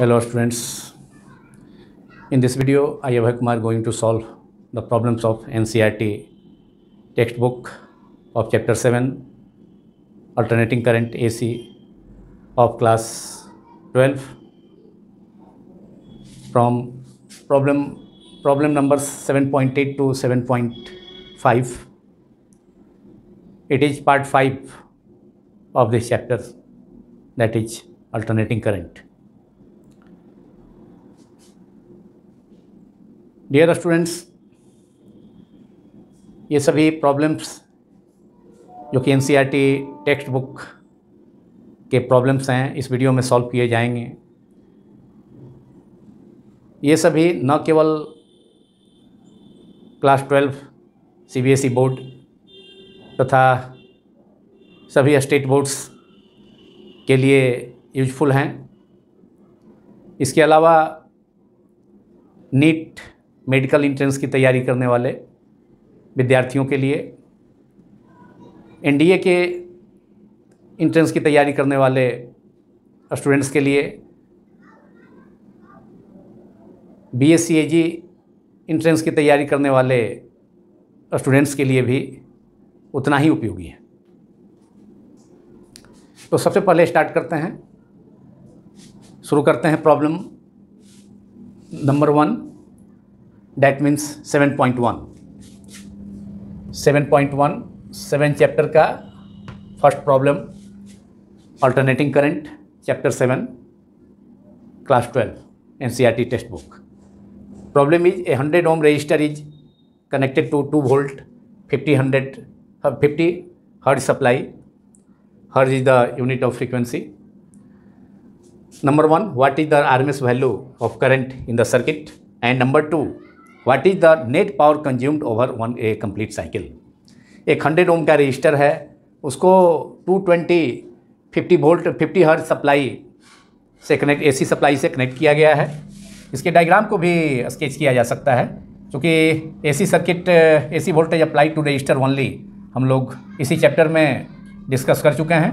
Hello students, in this video I am Kumar going to solve the problems of NCRT textbook of chapter 7 alternating current AC of class 12 from problem problem numbers 7.8 to 7.5 it is part 5 of this chapter that is alternating current dear students ये सभी problems जो कि N textbook के problems हैं इस video में solve किए जाएंगे ये सभी न केवल क्लास ट्वेल्व सीबीएसई बोर्ड तथा सभी स्टेट बोर्ड्स के लिए यूजफुल हैं इसके अलावा नीट मेडिकल इंट्रेंस की तैयारी करने वाले विद्यार्थियों के लिए एनडीए के इंट्रेंस की तैयारी करने वाले स्टूडेंट्स के लिए बी एस इंट्रेंस की तैयारी करने वाले स्टूडेंट्स के लिए भी उतना ही उपयोगी है तो सबसे पहले स्टार्ट करते हैं शुरू करते हैं problem number one that means 7.1 7.1 seven chapter का first problem alternating current chapter seven class twelve N C R T text book problem is a hundred ohm resistor is connected to two volt fifty hundred fifty hertz supply hertz is the unit of frequency number one what is the RMS value of current in the circuit and number two what is the net power consumed over one a complete cycle एक hundred ohm का resistor है उसको two twenty fifty volt fifty hertz supply से connect AC supply से connect किया गया है इसके डायग्राम को भी स्केच किया जा सकता है क्योंकि AC circuit AC voltage apply to resistor only हम लोग इसी चैप्टर में डिस्कस कर चुके हैं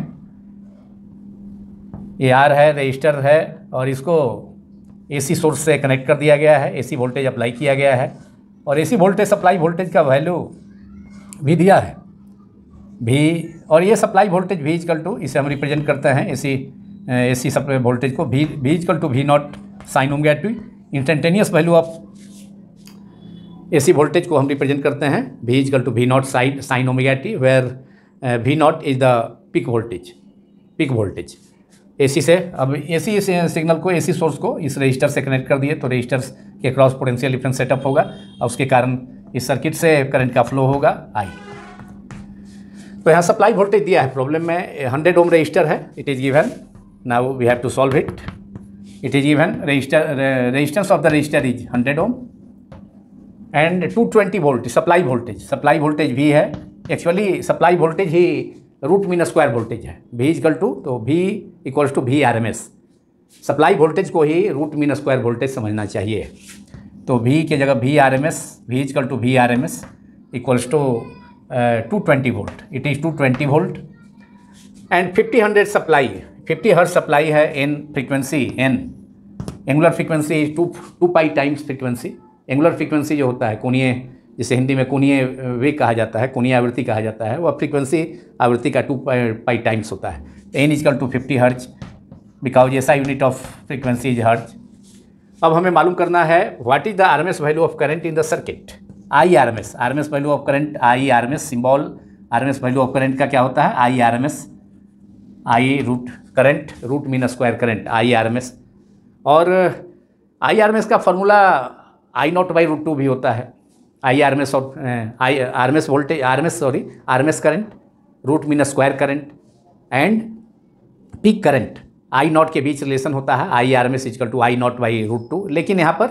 ये आर है रजिस्टर है और इसको एसी सोर्स से कनेक्ट कर दिया गया है एसी वोल्टेज अप्लाई किया गया है और एसी वोल्टेज सप्लाई वोल्टेज का वैल्यू भी दिया है भी और ये सप्लाई वोल्टेज भी इजकल टू इसे हम रिप्रेजेंट करते हैं एसी एसी सप्लाई वोल्टेज को भी V is equal to V not sine होंगे to instantaneous value of AC voltage को हम रिप्रेजेंट करते हैं V is equal to V not sine sine omega T where V not is the peak voltage peak voltage AC से अब AC signal को AC source को इस रजिस्टर से कनेक्ट कर दिए तो रजिस्टर के क्रॉस पोटेंशियल डिफरेंस सेटअप होगा और उसके कारण इस सर्किट से करंट का फ्लो होगा आई तो यहाँ सप्लाई वोल्टेज दिया है प्रॉब्लम में हंड्रेड ओम रजिस्टर है it is given now we have to solve it it is given resistor resistance of the resistor is hundred ohm and two twenty volt supply voltage supply voltage भी है actually supply voltage ही root mean square voltage है V is equal to तो V equals to V R M S supply voltage को ही root mean square voltage समझना चाहिए तो भी की जगह V R M S V is equal to V R M S equals to two twenty volt it is two twenty volt and fifty hundred supply fifty हर supply है N frequency N angular frequency is to two pi times frequency angular frequency जो होता है कोणीय जिसे हिंदी में कुनिय वे कहा जाता है कुनिया आवृत्ति कहा जाता है वह फ्रीक्वेंसी आवृत्ति का टू पाई टाइम्स होता है N is equal to fifty hertz because ऐसा unit of frequency is hertz अब हमें मालूम करना है what is the R M S value of current in the circuit I R M S R M S value of current I R M S symbol R M S value of current का क्या होता है I R M S I root current root mean square current I R M S और I R M S का formula I not by root two भी होता है I R M S I R M S voltage R M S sorry R M S current root mean square current and peak current I not के बीच relation होता है I R M S is equal to I not by root two लेकिन यहाँ पर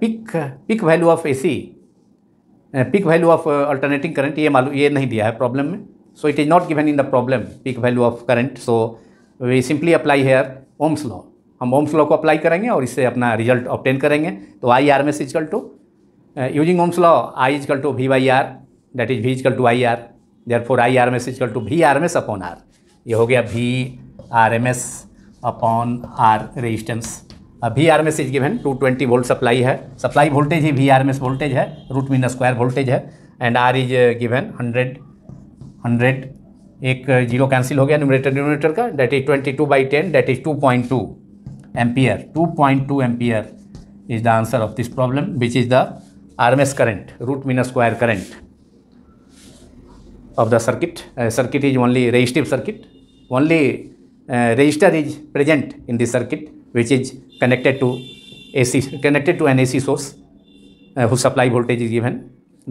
peak peak value of A C pick value of alternating current ये मालूम ये नहीं दिया है प्रॉब्लम में so it is not given in the problem peak value of current so we simply apply here Ohm's law हम Ohm's law को apply करेंगे और इससे अपना रिजल्ट ऑप्टेन करेंगे तो I R M S is equal to using Ohm's law I using Ohm's law, I is equal is V by two I R V for I are S is equal to V R M S upon R ये हो गया V M S upon R resistance अब V R M S is given two twenty volt supply है supply voltage ही V R M S voltage है root mean square voltage है and R is given hundred hundred एक zero uh, cancel हो गया numerator numerator का that is twenty two by ten that is two point two ampere two point two ampere is the answer of this problem which is the R M S current root mean square current of the circuit circuit is only resistive circuit only resistor is present in this circuit which is connected to A C connected to an A C source who supply voltage is even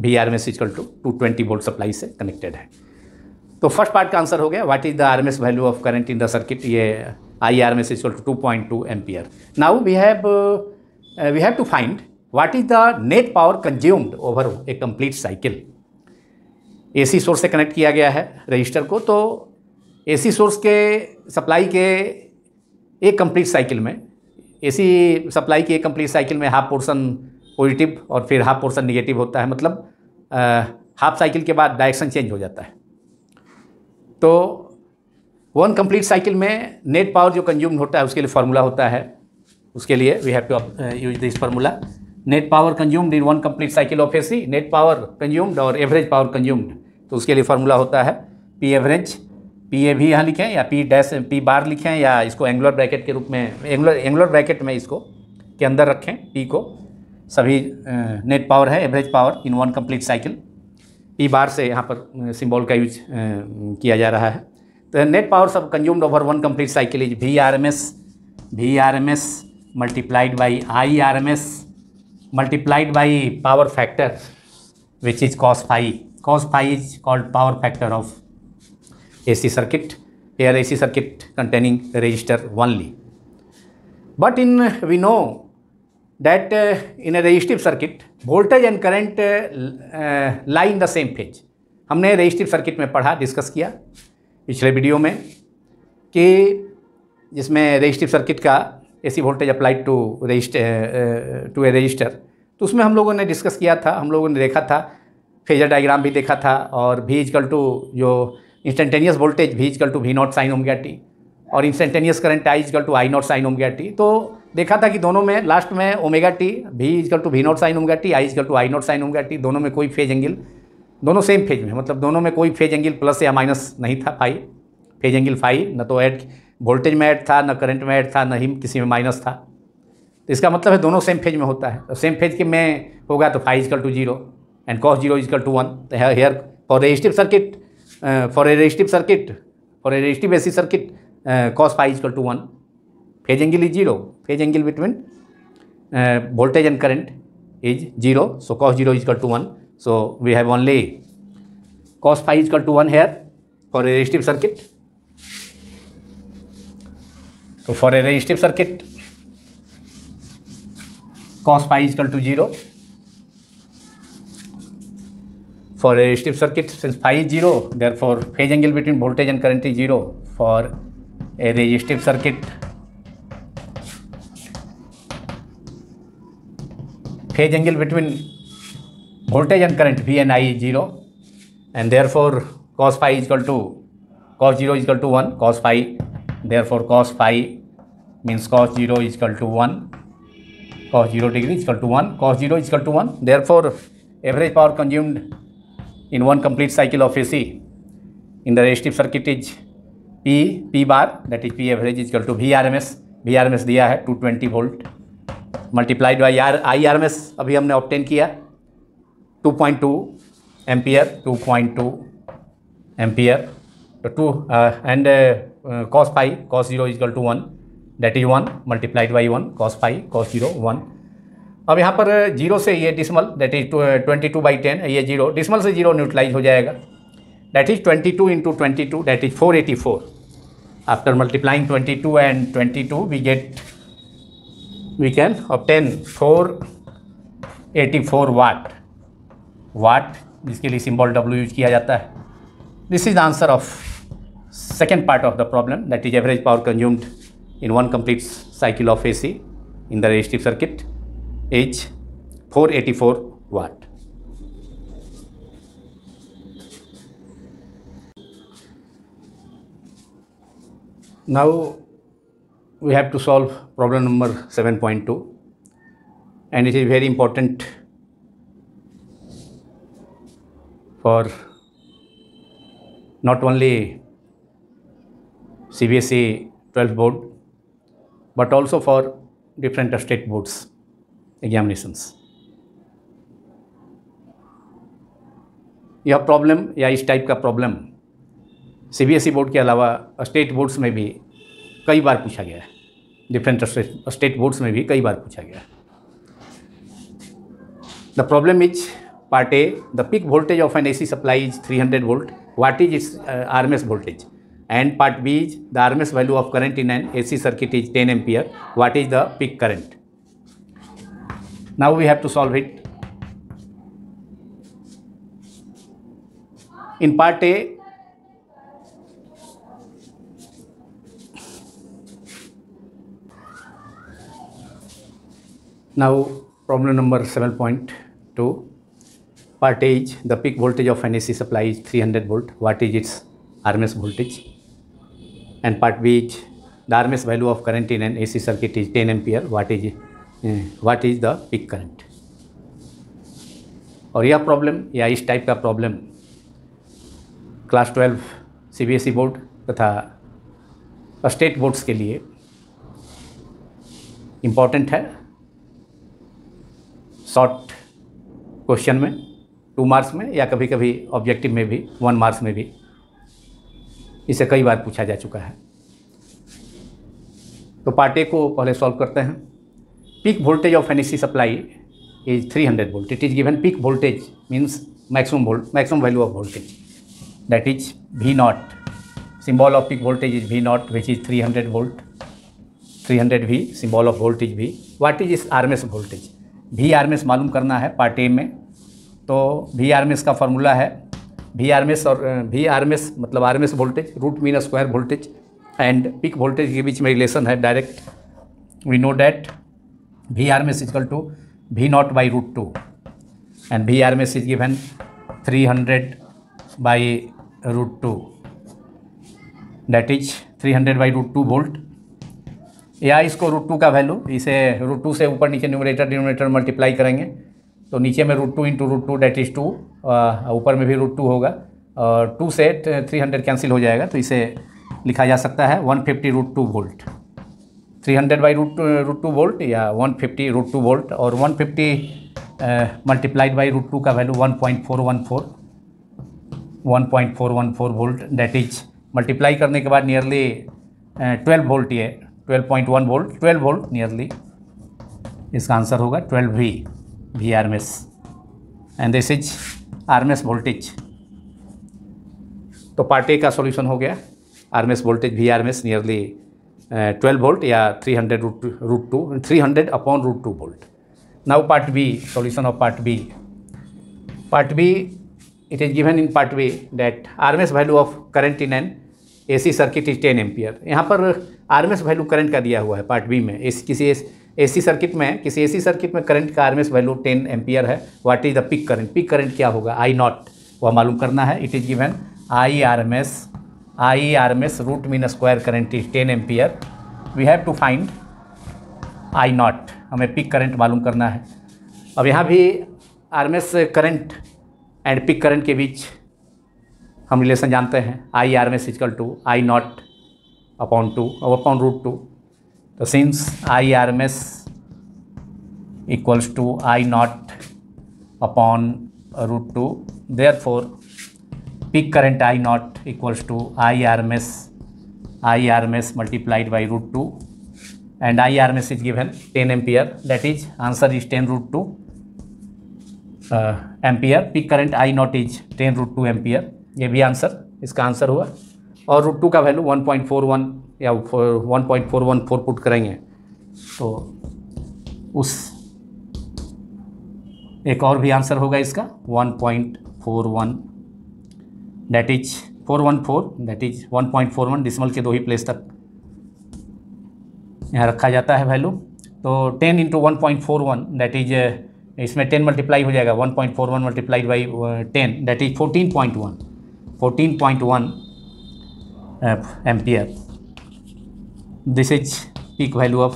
V R M S is equal to two twenty volt supply से connected है तो first part का answer हो गया what is the R M S value of current in the circuit ये I R M S is equal to two point two ampere now we have we have to find what is the net power consumed over a complete cycle AC source से connect किया गया है register को तो AC source के supply के एक complete cycle में एसी सप्लाई के एक कंप्लीट साइकिल में हाफ पोर्शन पॉजिटिव और फिर हाफ पोर्शन निगेटिव होता है मतलब हाफ साइकिल के बाद डायरेक्शन चेंज हो जाता है तो वन कंप्लीट साइकिल में नेट पावर जो कंज्यूम होता है उसके लिए फार्मूला होता है उसके लिए we have to use this formula net power consumed in one complete cycle of AC net power consumed और एवरेज पावर कंज्यूम्ड तो उसके लिए फार्मूला होता है पी एवरेज पी ए भी यहाँ लिखें या पी डैश पी बार लिखें या इसको एंगुलर ब्रैकेट के रूप में एंगुलर एंगुलर ब्रैकेट में इसको के अंदर रखें पी को सभी नेट पावर है average power in one complete cycle P bar से यहाँ पर सिंबल का यूज किया जा रहा है तो नेट पावर सब consumed over one complete cycle is V R M S V R M S multiplied by I R M S multiplied by power factor which is cos phi cos phi is called power factor of A C circuit here A C circuit containing resistor only but in we know that in a resistive circuit voltage and current lie in the same phase हमने resistive circuit में पढ़ा discuss किया पिछले video में कि जिसमें resistive circuit का AC voltage applied to resistor to a resistor तो उसमें हम लोगों ने डिस्कस किया था हम लोगों ने देखा था फेजर डायग्राम भी देखा था और भी इजकल टू जो इंस्टेंटेनियस वोल्टेज भी is equal to V not sine omega T और instantaneous current I is equal to I not sine omega T तो देखा था कि दोनों में लास्ट में omega T V is equal to V not sine omega T I is equal to I not sine omega T दोनों में कोई फेज एंगल दोनों सेम फेज में मतलब दोनों में कोई फेज एंगल प्लस या माइनस नहीं था फाइव फेज एंगल फाइव न तो एट वोल्टेज में ऐड था न करंट में ऐड था न ही किसी में माइनस था तो इसका मतलब है दोनों सेम फेज में होता है तो सेम फेज के में होगा तो phi is equal to zero and cos zero is equal to one तो here for resistive circuit for a resistive circuit for a resistive AC circuit cos phi is equal to one phase angle is zero phase angle between voltage and current is zero so cos zero is equal to one so we have only cos phi is equal to one here for a resistive circuit तो for a resistive circuit cos pi is equal to zero for resistive circuit since phi is zero therefore phase angle between voltage and current is zero for a resistive circuit phase angle between voltage and current V and I is zero and therefore cos phi is equal to cos zero is equal to one cos phi therefore cos phi means cos 0 is equal to 1 cos 0 degree is equal to 1 cos 0 is equal to 1 therefore average power consumed in one complete cycle of AC in the resistive circuit is P P bar that is P average is equal to V RMS V RMS दिया है 220 volt multiplied by R I R M S अभी हमने obtain किया 2.2 point two ampere two point two ampere तो two and cos uh, cos cos cos 0 is equal to one that is one multiplied by one cos phi cos zero one अब यहाँ पर zero uh, से ये decimal that is twenty two by ten ये zero decimal से zero neutralize हो जाएगा that is twenty two into twenty two that is four eighty four after multiplying twenty two and twenty two we get we can obtain four eighty four watt watt जिसके लिए symbol W use किया जाता है this is answer of second part of the problem that is average power consumed in one complete cycle of AC in the resistive circuit is 484 watt. Now we have to solve problem number 7.2 and it is very important for not only CBSE twelfth board but also for different state boards examinations. यह problem या इस type का problem ई board के अलावा state boards में भी कई बार पूछा गया है डिफरेंट स्टेट बोर्ड्स में भी कई बार पूछा गया the problem is part A the peak voltage of an A C supply is three hundred volt what is its S voltage and part B is the RMS value of current in an AC circuit is 10 ampere. What is the peak current? Now we have to solve it. In part A, now problem number 7.2, part A is the peak voltage of an AC supply is 300 volt. What is its RMS voltage? and part which the RMS value of current in an AC circuit is 10 ampere what is eh, what is the peak current और यह problem या इस type का problem class twelve ई board तथा state boards के लिए important है शॉर्ट क्वेश्चन में टू मार्क्स में या कभी कभी ऑब्जेक्टिव में भी वन मार्क्स में भी इसे कई बार पूछा जा चुका है तो पार्ट ए को पहले सॉल्व करते हैं peak voltage of an AC supply is 300 hundred volt it is given peak voltage means maximum maximum value of voltage that is V naught symbol of peak voltage is V naught which is three hundred volt three hundred V symbol of voltage V what is is RMS voltage V RMS मालूम करना है part A में तो V RMS का formula है V R और we are मतलब R voltage root mean square voltage and peak voltage के बीच में रिलेशन है direct we know that V R S is equal to V naught by root two and V R S is given three hundred by root two that is three hundred by root two volt या इसको root two का value इसे root two से ऊपर नीचे numerator denominator multiply करेंगे तो नीचे में root two into root two that is two ऊपर में भी रूट टू होगा और टू से थ्री हंड्रेड कैंसिल हो जाएगा तो इसे लिखा जा सकता है one fifty root two volt three hundred by root root two volt या one fifty root two volt और one fifty multiplied by root two का value one point four one four one point four one four volt that is multiply करने के बाद nearly twelve volt ये twelve point one volt twelve volt nearly इसका answer होगा twelve V Vrms and this is RMS voltage तो part A का solution हो गया RMS voltage V R S nearly twelve volt या three hundred root root two three hundred upon root two volt now part B solution of part B part B given in part B part R that value of current in in A C circuit is 10 ampere यहाँ पर RMS value current का दिया हुआ है part B में इस किसी AC circuit में किसी एसी सर्किट में करंट का आरएमएस वैल्यू 10 एम्पियर है what is the peak current peak current क्या होगा आई नॉट वह मालूम करना है it is given I R M S I R M S root mean square current is ten ampere we have to find I naught हमें peak current मालूम करना है अब यहाँ भी R M S current and peak current के बीच हम relation जानते हैं I R M S is equal to I naught upon two upon root two तो since I R M S equals to I naught upon root two therefore peak current I naught equals to I R M S I R M S multiplied by root two and I R M S is given ten ampere that is answer is ten root two ampere peak current I naught is ten root two ampere ये भी answer इसका answer हुआ और root two का value one point four one या one point four one four put करेंगे तो उस एक और भी आंसर होगा इसका one point four one that is four one four that is one point four one decimal के दो ही प्लेस तक यहाँ रखा जाता है वैल्यू तो ten into one point four one that is इसमें टेन मल्टीप्लाई हो जाएगा one point four one multiplied by ten that is fourteen point one fourteen point one ampere this is peak value of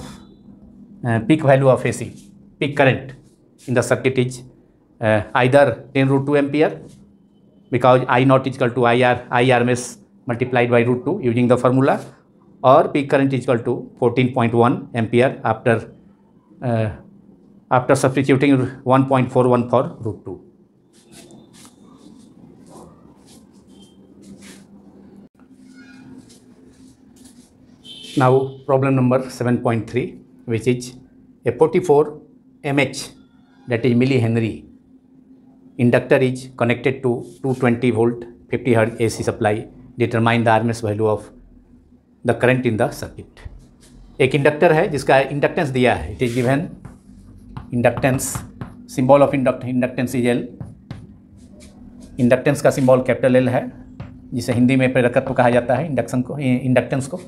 uh, peak value of AC peak current in the circuit is uh, either 10 root 2 ampere because I naught is equal to IR IRMS multiplied by root 2 using the formula or peak current is equal to 14.1 ampere after uh, after substituting 1.41 for root 2. Now problem number 7.3 which is a 44 mH that is millihenry inductor is connected to 220 volt 50 hertz AC supply determine the RMS value of the current in the circuit. एक inductor है जिसका inductance दिया है it is given inductance symbol of induct inductance is L inductance का symbol capital L है जिसे हिंदी में प्रेरकत्व कहा जाता है इंडक्शन को इंडक्टेंस को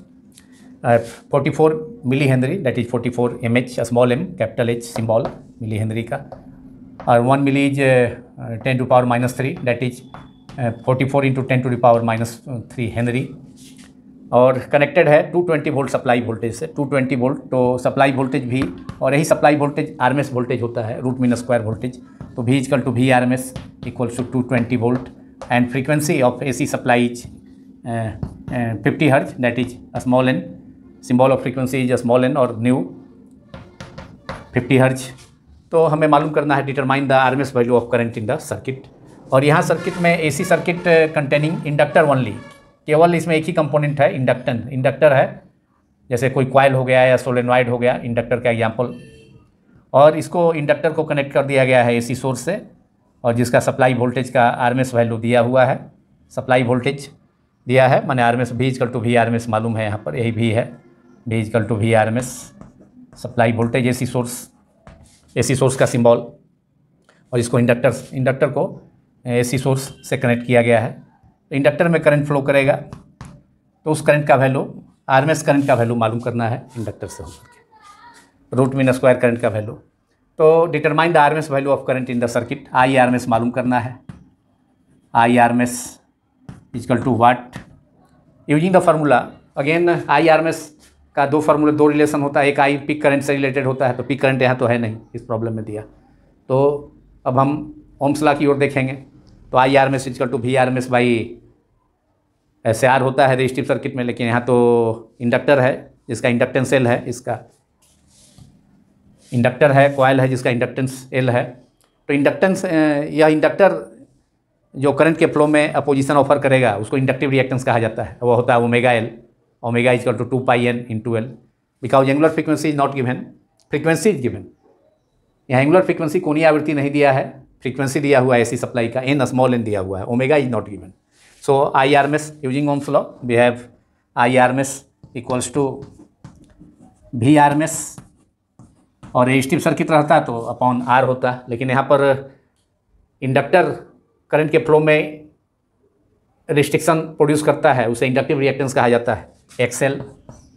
milli have that is forty four m H small m capital H symbol milli henry का और one milli is ten to power minus three 3, is is four 44 ten to to the power minus 3 henry uh, uh, और connected है 220 volt supply voltage से 220 volt तो supply voltage भी और यही supply voltage RMS voltage होता है root mean square voltage तो V is equal to V R M S equals to two twenty volt and frequency of A C supply is fifty hertz that is small and symbol of frequency is small n और nu 50 hertz तो हमें मालूम करना है determine the R value of current in the circuit और यहाँ circuit में a circuit containing inductor only केवल इसमें एक ही कंपोनेंट है इंडक्टन इंडक्टर है जैसे कोई क्वाइल हो गया या सोलेनॉइड हो गया इंडक्टर का एग्जाम्पल और इसको इंडक्टर को कनेक्ट कर दिया गया है एसी सोर्स से और जिसका सप्लाई वोल्टेज का आरएमएस वैल्यू दिया हुआ है सप्लाई वोल्टेज दिया है मैंने आरएमएस भी इजकल टू भी एस मालूम है यहाँ पर यही भी है D is equal to V R M S supply voltage A C source A C source का सिंबल और इसको इंडक्टर इंडक्टर को ए सी सोर्स से कनेक्ट किया गया है इंडक्टर तो में करंट फ्लो करेगा तो उस करंट का value R M S current का वैल्यू मालूम करना है इंडक्टर से होकर रूट मीन स्क्वायर करंट का वैल्यू तो determine the R M S value of current in the circuit I R M S मालूम करना है I R M S is equal to what using the formula again I R M S का दो फार्मूले दो relation होता है एक आई पिक करंट से रिलेटेड होता है तो पिक करंट यहाँ तो है नहीं इस प्रॉब्लम में दिया तो अब हम ओम्सला की ओर देखेंगे तो I R M S is equal to V R M S by S R होता है रजिस्टिव सर्किट में लेकिन यहाँ तो इंडक्टर है जिसका इंडक्टेंस एल है इसका इंडक्टर है कॉयल है जिसका इंडक्टेंस एल है तो इंडक्टेंस यह इंडक्टर जो करंट के फ्लो में अपोजिशन ऑफर करेगा उसको इंडक्टिव रिएक्टेंस कहा जाता है वह होता है omega L omega is equal to 2 pi n into L because angular frequency is not given frequency is given यहाँ एंगुलर फ्रीक्वेंसी कोनी आवृत्ति नहीं दिया है फ्रीक्वेंसी दिया हुआ है एसी सप्लाई का एन स्मॉल एन दिया हुआ है omega is not given so I R M S using Ohm's law we have I R M S equals to V R M S और रजिस्टिव सर्किट रहता तो upon R होता लेकिन यहाँ पर इंडक्टर करंट के फ्लो में restriction produce करता है उसे इंडक्टिव रिएक्टेंस कहा जाता है एक्सेल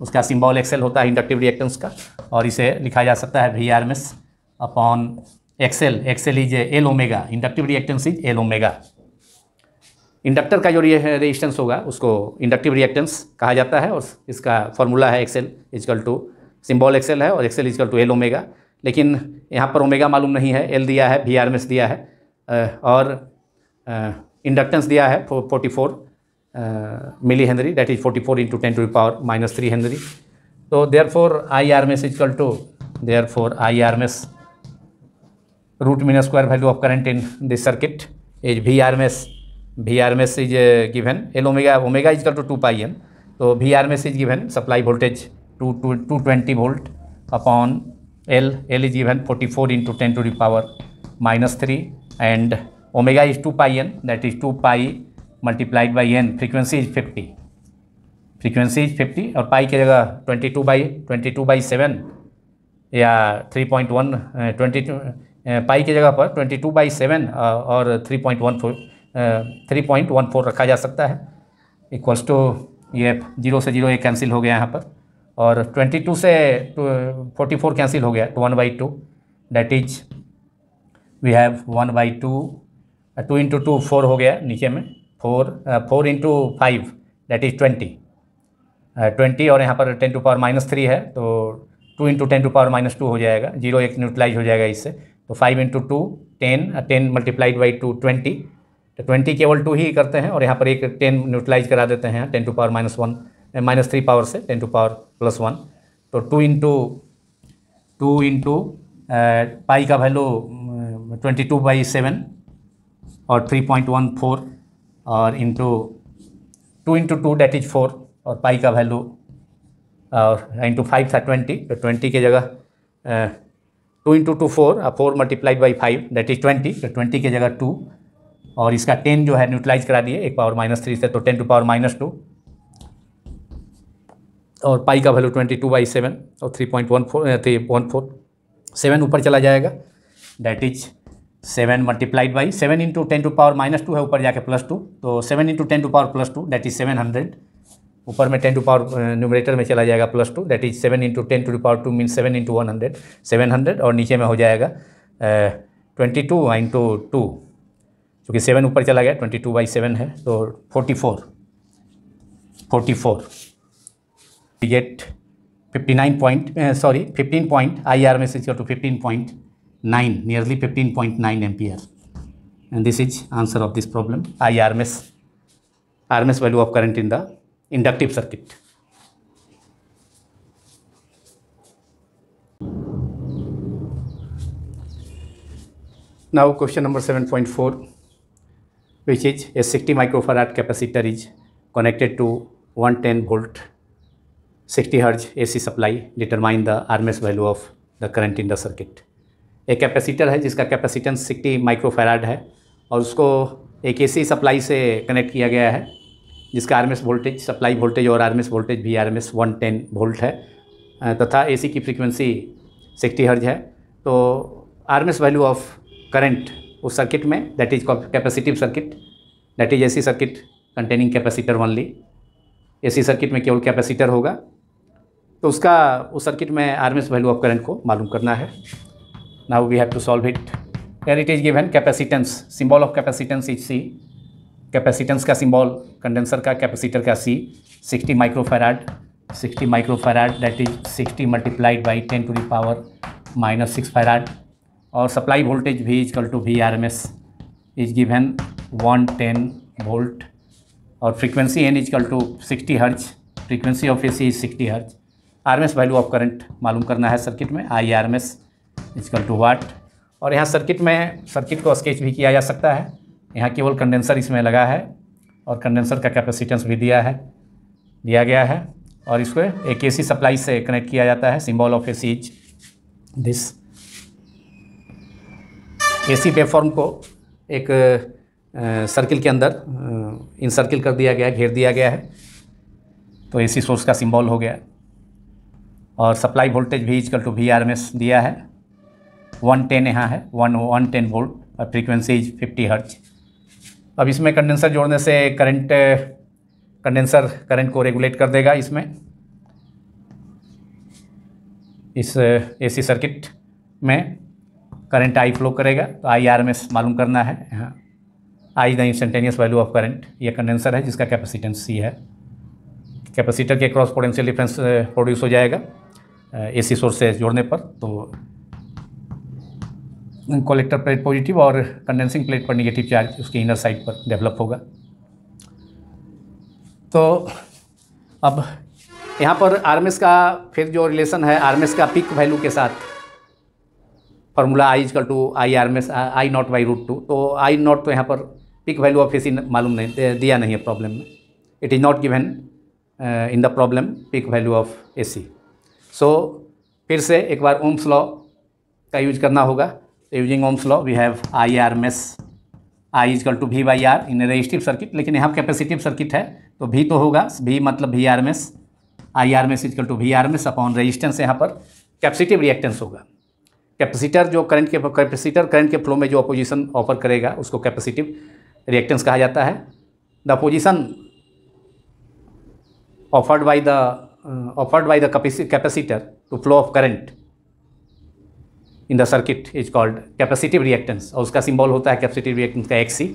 उसका सिम्बॉल एक्सेल होता है इंडक्टिव रिएक्टेंस का और इसे लिखा जा सकता है V R M S upon X L X L is L omega inductive reactance is L omega inductor का जो रेजिस्टेंस होगा उसको इंडक्टिव रिएक्टेंस कहा जाता है और इसका फॉर्मूला है X L is equal to symbol X L है और X L is equal to L omega लेकिन यहाँ पर ओमेगा मालूम नहीं है एल दिया है वी आर एम एस दिया है और इंडक्टेंस दिया है four milli henry that is forty four into ten to power minus three henry तो therefore I R M equal to therefore I R M root mean square value of current in this circuit is V R V R M is given L omega omega is equal to two pi M तो V R M is given supply voltage two two two twenty volt upon L L is given forty four into ten to the power minus three and omega is two pi n that is two pi multiplied by n frequency is fifty frequency is fifty और pi की जगह twenty two by twenty two by seven या three point one twenty two pi की जगह पर twenty two by seven और three point one four three point one four रखा जा सकता है इक्वल्स टू ये जीरो से जीरो ये कैंसिल हो गया यहाँ पर और ट्वेंटी टू से फोर्टी फोर कैंसिल हो गया one by two that is we have one by two two into two four हो गया नीचे में four four into five that is twenty twenty और यहाँ पर ten to power minus three है तो two into ten to power minus two हो जाएगा जीरो एक न्यूट्रलाइज हो जाएगा इससे तो five into two ten ten multiplied by two twenty तो ट्वेंटी केवल टू ही करते हैं और यहाँ पर एक टेन न्यूट्रलाइज करा देते हैं ten to power minus one minus three power से ten to power plus one तो two into two into pi का value twenty two by seven और 3.14 और into two into two that is four और pi का value और into five था twenty तो ट्वेंटी की जगह टू इंटू टू फोर और four multiplied by five that is twenty तो ट्वेंटी की जगह टू और इसका टेन जो है न्यूट्रलाइज करा दिए एक पावर माइनस थ्री से तो ten to power minus two और पाई का value twenty two by seven और three point one four three one four seven ऊपर चला जाएगा that is seven multiplied by seven into ten to power minus two है ऊपर जाके plus two तो seven into ten to power plus two that is seven hundred ऊपर में ten to power numerator में चला जाएगा plus two that is seven into ten to power two mean seven into one hundred seven hundred और नीचे में हो जाएगा ट्वेंटी टू इंटू टू चूँकि सेवन ऊपर चला गया ट्वेंटी टू बाई सेवन है तो forty four forty four get fifty nine point sorry fifteen point I R में से to fifteen point 9 nearly 15.9 ampere and this is answer of this problem I RMS RMS value of current in the inductive circuit. Now question number 7.4 which is a 60 microfarad capacitor is connected to 110 volt 60 hertz AC supply determine the RMS value of the current in the circuit. एक capacitor है जिसका capacitance sixty microfarad है और उसको एक ए supply से connect किया गया है जिसका आर वोल्टेज सप्लाई वोल्टेज और आर वोल्टेज भी आर 110 वोल्ट है तथा एसी की फ्रीक्वेंसी सिक्सटी हर्ज है तो आर वैल्यू ऑफ करंट उस सर्किट में that is capacitive circuit that is AC circuit containing capacitor only AC circuit में केवल कैपेसिटर होगा तो उसका उस सर्किट में आर वैल्यू ऑफ करंट को मालूम करना है now we have to solve it here it is given capacitance symbol of capacitance is c capacitance ka symbol condenser ka capacitor ka c 60 microfarad 60 microfarad that is 60 multiplied by 10 to the power minus 6 farad और supply voltage भी is equal to V R M S is given one ten volt और frequency N equal to sixty hertz frequency of A C is sixty hertz R M S value of current मालूम करना है circuit में I R M S is equal to what और यहाँ circuit में circuit को sketch भी किया जा सकता है यहाँ केवल कंडेंसर इसमें लगा है और कंडेंसर का कैपेसिटेंस भी दिया है दिया गया है और इसको एक ए सप्लाई से कनेक्ट किया जाता है symbol of A C is this A C waveform को एक सर्किल के अंदर इन सर्किल कर दिया गया है घेर दिया गया है तो ए सी सोर्स का सिंबल हो गया और सप्लाई वोल्टेज भी is equal to V R M S दिया है वन टेन यहाँ है वन वन टेन वोल्ट और फ्रीक्वेंसी इज फिफ्टी हर्च अब इसमें कंडेंसर जोड़ने से करंट कंडेंसर करंट को रेगुलेट कर देगा इसमें इस एसी सर्किट में करंट आई फ्लो करेगा तो आई आर में मालूम करना है यहाँ I the instantaneous value of current ये कंडेंसर है जिसका कैपेसिटेंस सी है कैपेसिटर के क्रॉस पोटेंशियल डिफरेंस प्रोड्यूस हो जाएगा एसी सोर्स से जोड़ने पर तो कलेक्टर प्लेट पॉजिटिव और कंडेंसिंग प्लेट पर निगेटिव चार्ज उसके इनर साइड पर डेवलप होगा तो अब यहाँ पर आरएमएस का फिर जो रिलेशन है आरएमएस का पिक वैल्यू के साथ formula I is equal to I R M S I not by root two तो आई नॉट तो यहाँ पर पिक वैल्यू ऑफ एसी मालूम नहीं दिया नहीं है प्रॉब्लम में it is not given in the problem peak value of AC so फिर से एक बार ओम्स लॉ का यूज करना होगा So Ohm's law we have I R R mesh. I equal to V by R in resistive circuit लेकिन यहाँ capacitive circuit है तो भी तो होगा भी मतलब V R MS I R MS equal to V R MS upon resistance यहाँ पर कैपेसिटिव रिएक्टेंस होगा कैपेसिटर जो करंट के कैपेसिटर करंट के फ्लो में जो अपोजिशन ऑफर करेगा उसको कैपेसिटिव रिएक्टेंस कहा जाता है the opposition offered by the offered by the capacitor to flow of current in the circuit is called capacitive reactance और उसका सिंबल होता है कैपेसिटिव रिएक्टेंस का एक्सी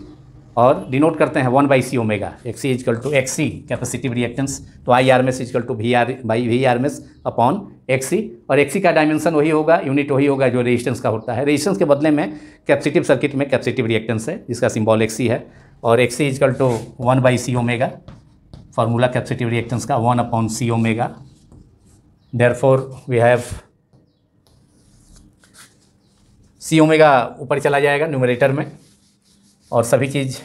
और डिनोट करते हैं one by C omega XC equal to XC capacitive reactance तो I R M S is equal to V R by V R M S upon XC और एक्सी का dimension वही होगा unit वही होगा जो रेजिस्टेंस का होता है रेजिस्टेंस के बदले में कैपेसिटिव सर्किट में कैपेसिटिव रिएक्टेंस है जिसका सिंबल एक्सी है और XC equal to one by C omega formula capacitive reactance का one upon C omega there we have C omega ऊपर चला जाएगा न्यूमरेटर में और सभी चीज़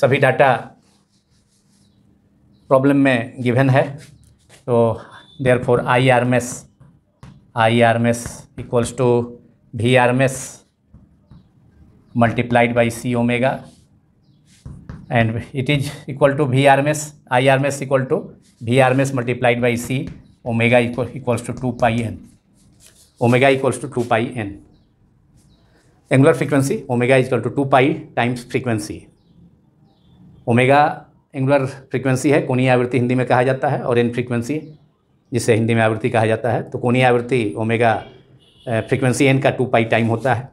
सभी डाटा प्रॉब्लम में गिवन है तो therefore I R M S I R M S equals to V R M S multiplied by C omega and it is equal V R M S I R M S equal to V R M S multiplied by C omega equals to two pi N omega equals to two pi N angular frequency omega equal to two pi times frequency omega angular frequency है कोनी आवृत्ति हिंदी में कहा जाता है और N frequency जिसे हिंदी में आवृत्ति कहा जाता है तो कोनी आवृत्ति ओमेगा फ्रीक्वेंसी एन का टू पाई टाइम होता है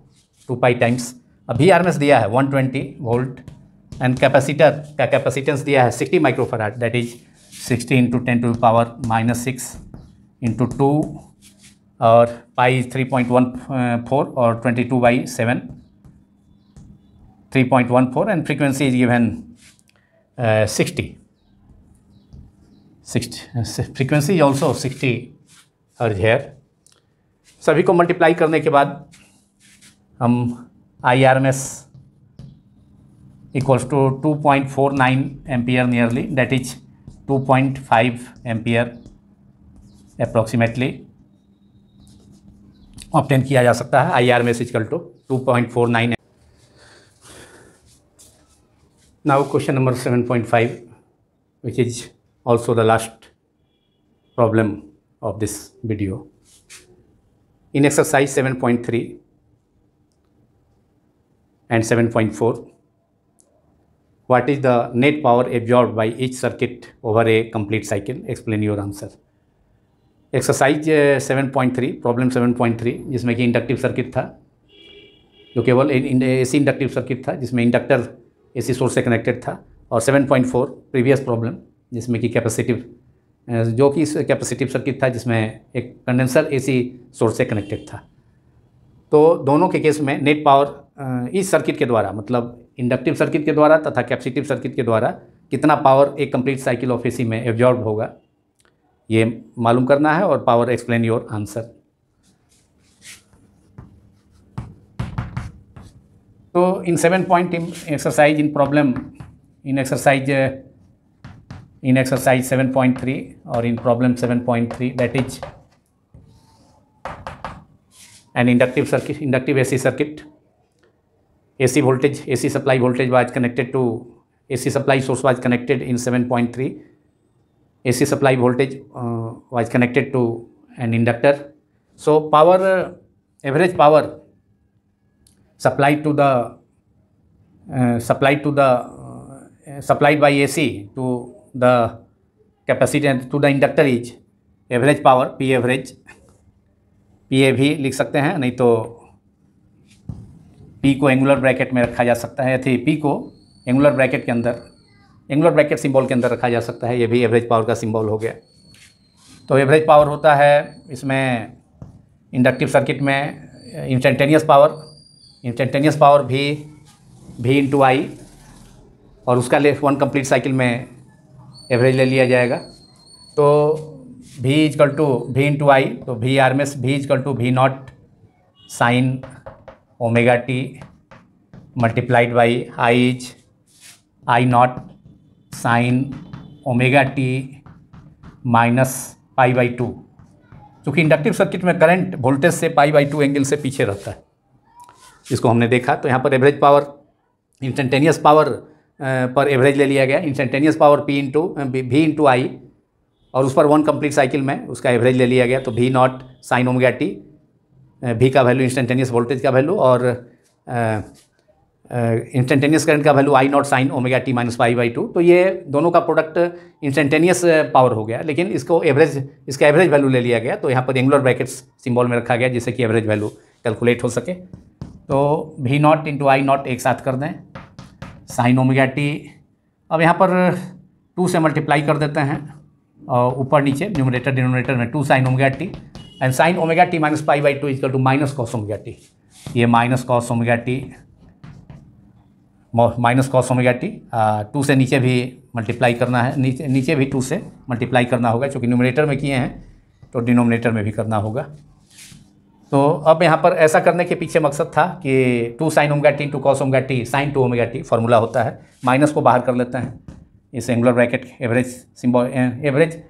टू पाई टाइम्स अब वी आर दिया है one twenty volt and capacitor का कैपेसिटेंस दिया है sixty microfarad that is sixty into ten to power minus six into two और pi three point one four और twenty two by seven three point one four and frequency is given sixty sixty frequency is also sixty और hair सभी को multiply करने के बाद हम I R M S equals to two point four nine M ampere nearly that is two point five M ampere approximately obtain किया जा सकता है I R MS equal to two point four nine है now question number seven point five which is also the last problem of this video in exercise seven point three and seven point four what is the net power absorb by each circuit over a complete cycle explain your answer exercise 7.3 problem 7.3 जिसमें कि inductive circuit था जो केवल AC inductive circuit था जिसमें inductor AC source से connected था और 7.4 प्रीवियस प्रॉब्लम जिसमें कि कैपेसिटिव जो कि कैपेसिटिव सर्किट था जिसमें एक कंडेंसर एसी सोर्स से कनेक्टेड था तो दोनों के केस में नेट पावर इस सर्किट के द्वारा मतलब इंडक्टिव सर्किट के द्वारा तथा कैपेसिटिव सर्किट के द्वारा कितना पावर एक कंप्लीट साइकिल ऑफ एसी में एब्जॉर्ब होगा ये मालूम करना है और पावर एक्सप्लेन योर आंसर तो in seven point in exercise in problem in exercise in exercise seven point three और in problem seven point three that is and inductive circuit inductive AC circuit AC voltage AC supply voltage was connected to AC supply source was connected in seven point three AC supply voltage uh, was connected to an inductor. So power, average power supplied to the uh, supplied to the supplied by AC to the capacitance to the inductor is average power P average P A भी लिख सकते हैं नहीं तो P को angular bracket में रखा जा सकता है यथी पी को एंगुलर ब्रैकेट के अंदर एंगुलर ब्रैकेट सिंबल के अंदर रखा जा सकता है ये भी एवरेज पावर का सिंबल हो गया तो एवरेज पावर होता है इसमें इंडक्टिव सर्किट में इंस्टेंटेनियस पावर इंस्टेंटेनियस पावर भी भी इंटू आई और उसका लेफ वन कंप्लीट साइकिल में एवरेज ले लिया जाएगा तो V is equal to V into I तो V R M S V is equal to V not sine omega T multiplied by I is I not sine omega T minus pi by two चूँकि inductive circuit में current voltage से pi by two angle से पीछे रहता है इसको हमने देखा तो यहाँ पर एवरेज पावर इंस्टेंटेनियस पावर पर एवरेज ले लिया गया instantaneous power P into V into I और उस पर वन कंप्लीट साइकिल में उसका एवरेज ले लिया गया तो भी नॉट साइन ओमेगा टी भी का वैल्यू इंस्टेंटेनियस वोल्टेज का वैल्यू और इंस्टेंटेनियस करंट का value I not sine omega T minus pi by two तो ये दोनों का प्रोडक्ट इंस्टेंटेनियस पावर हो गया लेकिन इसको एवरेज इसका एवरेज वैल्यू ले लिया गया तो यहाँ पर एंगुलर ब्रैकेट्स सिंबल में रखा गया जिससे कि एवरेज वैल्यू कैलकुलेट हो सके तो V not into I not एक साथ कर दें साइन ओमेगा टी अब यहाँ पर टू से मल्टीप्लाई कर देते हैं और ऊपर नीचे न्यूमिनेटर डिनोमिनेटर में two sine omega T and sine omega T minus pi by two equal to minus cos omega T ये minus cos omega T minus cos omega T two से नीचे भी मल्टीप्लाई करना है नीचे नीचे भी टू से मल्टीप्लाई करना होगा चूँकि न्यूमिनेटर में किए हैं तो डिनोमिनेटर में भी करना होगा तो अब यहाँ पर ऐसा करने के पीछे मकसद था कि two sine omega T two cos omega T sine two omega T formula होता है माइनस को बाहर कर लेते हैं इस angular bracket average symbol average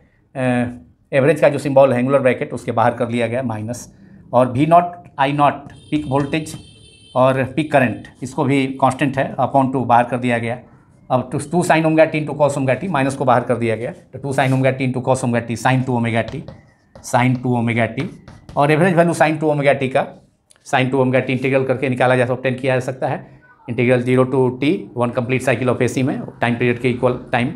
average का जो सिम्बॉल है एंगुलर ब्रैकेट उसके बाहर कर लिया गया माइनस और V not I not peak voltage और पिक करंट इसको भी कांस्टेंट है अपॉन टू बाहर कर दिया गया अब two two sine omega t two cos omega t minus को बाहर कर दिया गया तो two sine omega t two cos omega t sine two omega T sine two omega t और average value sine two omega t का sine two omega t integral करके निकाला जा ऑप्टेन किया जा सकता है integral zero to t one complete cycle of AC में टाइम पीरियड के इक्वल टाइम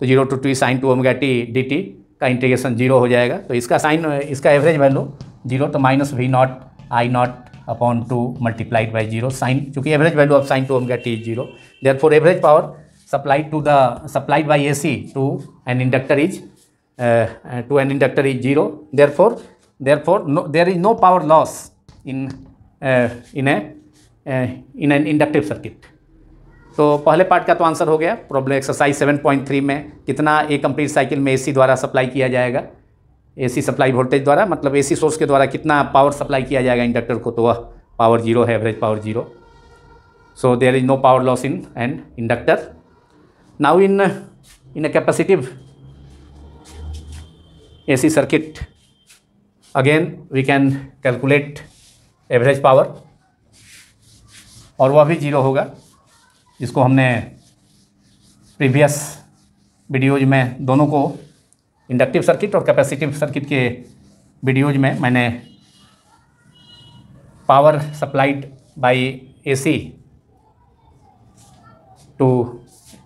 तो zero to t sine two omega t d t का इंटीग्रेशन जीरो हो जाएगा तो इसका साइन इसका एवरेज वैल्यू जीरो तो minus V not I naught upon two multiplied by zero sine चूँकि average value of sine two omega t is zero therefore average power supplied to the supplied by A C to an inductor is to an inductor is zero therefore there for no there is no power loss in in a in an inductive circuit तो पहले part का तो answer हो गया problem exercise seven point three में कितना एक complete cycle में ए सी द्वारा सप्लाई किया जाएगा एसी सप्लाई वोल्टेज द्वारा मतलब एसी सोर्स के द्वारा कितना पावर सप्लाई किया जाएगा इंडक्टर को तो वह पावर जीरो है average power zero so there is no power loss in and inductor now in in a capacitive ac circuit again we can calculate average power और वह भी जीरो होगा जिसको हमने प्रीवियस वीडियोज में दोनों को इंडक्टिव सर्किट और कैपेसिटिव सर्किट के वीडियोज में मैंने power supplied by AC to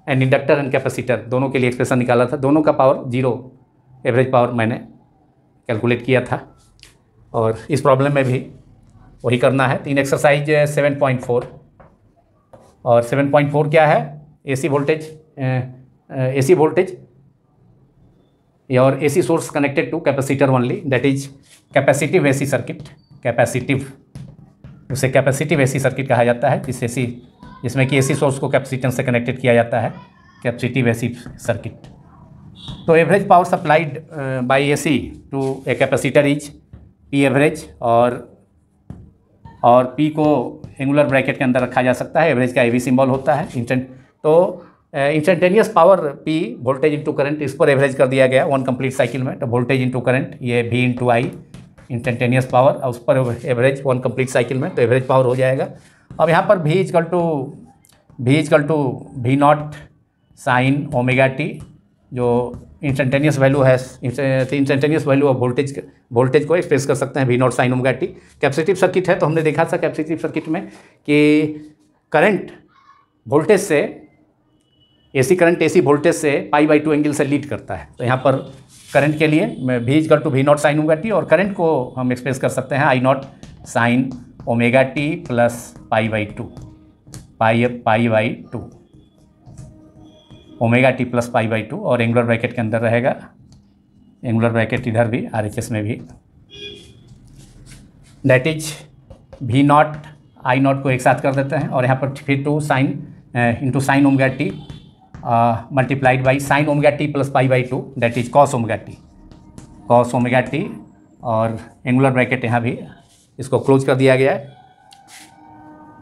and inductor and capacitor दोनों के लिए एक्सप्रेशन निकाला था दोनों का पावर जीरो एवरेज पावर मैंने कैलकुलेट किया था और इस प्रॉब्लम में भी वही करना है तीन एक्सरसाइज सेवन पॉइंट फोर और सेवन पॉइंट फोर क्या है AC voltage AC voltage your AC source connected to capacitor only that is capacitive AC circuit capacitive उसे कैपेसिटिव एसी सर्किट कहा जाता है जिस ए सी जिसमें कि ए सी सोर्स को कैपेसिटेंस से कनेक्टेड किया जाता है कैपेसिटिव एसी सर्किट तो average power supplied by A C to a capacitor is P average और और पी को एंगुलर ब्रैकेट के अंदर रखा जा सकता है एवरेज का ए वी सिम्बॉल होता है इंस्टेंट तो instantaneous power P voltage into current इस पर एवरेज कर दिया गया वन कंप्लीट साइकिल में तो वोल्टेज इंटू करंट ये भी इंटू आई इंस्टेंटेनियस पावर और उस पर एवरेज वन कंप्लीट साइकिल में तो एवरेज पावर हो जाएगा अब यहाँ पर V is equal to V is equal to V not sine omega t जो इंस्टेंटेनियस वैल्यू है instantaneous value of voltage voltage को एक्सप्रेस कर सकते हैं V not sine omega t capacitive circuit है तो हमने देखा था कैपेसिटिव सर्किट में कि करंट वोल्टेज से एसी करंट एसी वोल्टेज से पाई बाई टू एंगल से लीड करता है तो यहाँ पर करंट के लिए मैं V is to V not sine omega t और करंट को हम एक्सप्रेस कर सकते हैं I not sine omega t plus pi by two pi pi by two omega t plus pi by two और एंगुलर ब्रैकेट के अंदर रहेगा एंगुलर ब्रैकेट इधर भी आर एच एस में भी that is V not I naught को एक साथ कर देते हैं और यहाँ पर फिर two sine into sine omega T multiplied by sine omega t plus pi by two that is cos omega t cos omega t और एंगुलर ब्रैकेट यहाँ भी इसको क्लोज कर दिया गया है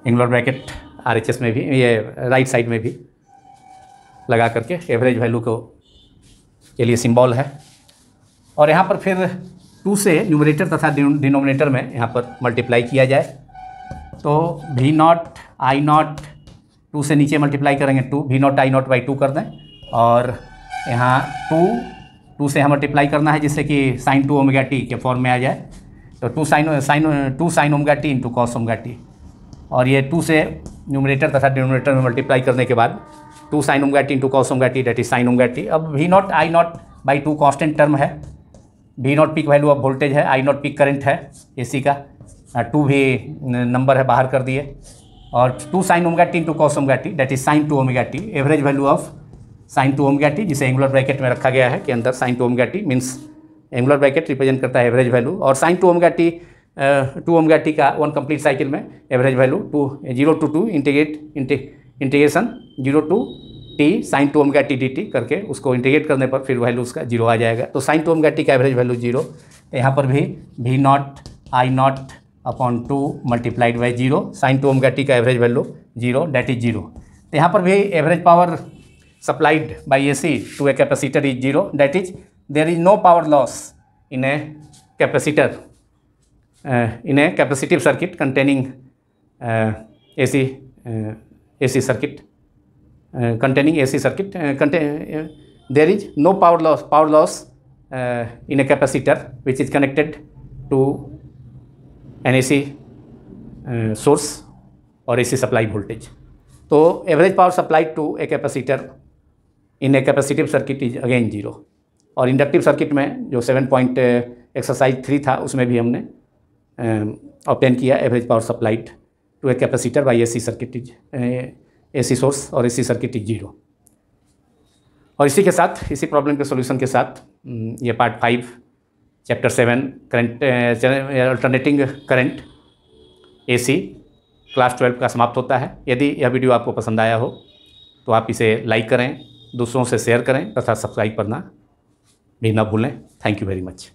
एंगुलर ब्रैकेट आरएचएस में भी ये राइट साइड में भी लगा करके एवरेज वैल्यू को के लिए सिंबल है और यहाँ पर फिर टू से न्यूमरेटर तथा डिनोमिनेटर में यहाँ पर मल्टीप्लाई किया जाए तो V not I naught two से नीचे मल्टीप्लाई करेंगे two V not I not by two कर दें और यहाँ टू टू से हम मल्टीप्लाई करना है जिससे कि साइन टू ओमेगा टी के फॉर्म में आ जाए तो two sine sine two sine omega t into cos omega t और ये टू से न्यूमरेटर तथा डिनोमिनेटर में मल्टीप्लाई करने के बाद two sine omega t into cos omega t that is sine omega t अब V not I not by two constant term है V naught peak value of voltage है I not pick current है सी का to भी number है बाहर कर दिए और two sine omega t into cos omega t that is sine two omega t average value of sine two omega t जिसे एंगुलर ब्रैकेट में रखा गया है कि अंदर sine two omega t means angular bracket represent करता है average value और sine two omega T two omega t का वन कंप्लीट साइकिल में average value to zero to to integrate integration zero to t sine two omega t d t करके उसको integrate करने पर फिर वैल्यू उसका zero आ जाएगा तो साइन टू ओमेगा टी का एवरेज वैल्यू जीरो यहाँ पर भी V not I naught upon two multiplied by zero sine two omega t का average value zero that is zero तो यहाँ पर भी average power supplied by A C to a capacitor is zero that is there is no power loss in a capacitor in a capacitive circuit containing A C A C circuit containing A C circuit there is no power loss power loss in a capacitor which is connected to an A C source और A C supply voltage तो average power supply to a capacitor in a capacitive circuit is again zero और inductive circuit में जो seven point exercise three था उसमें भी हमने obtain um, किया average power supplied to a capacitor by A C circuit is A C source और A C circuit is zero और इसी के साथ इसी प्रॉब्लम के सोल्यूशन के साथ um, ये part five chapter seven current alternating current AC class twelve का समाप्त होता है यदि यह वीडियो आपको पसंद आया हो तो आप इसे लाइक करें दूसरों से शेयर करें तथा सब्सक्राइब करना भी ना भूलें थैंक यू वेरी मच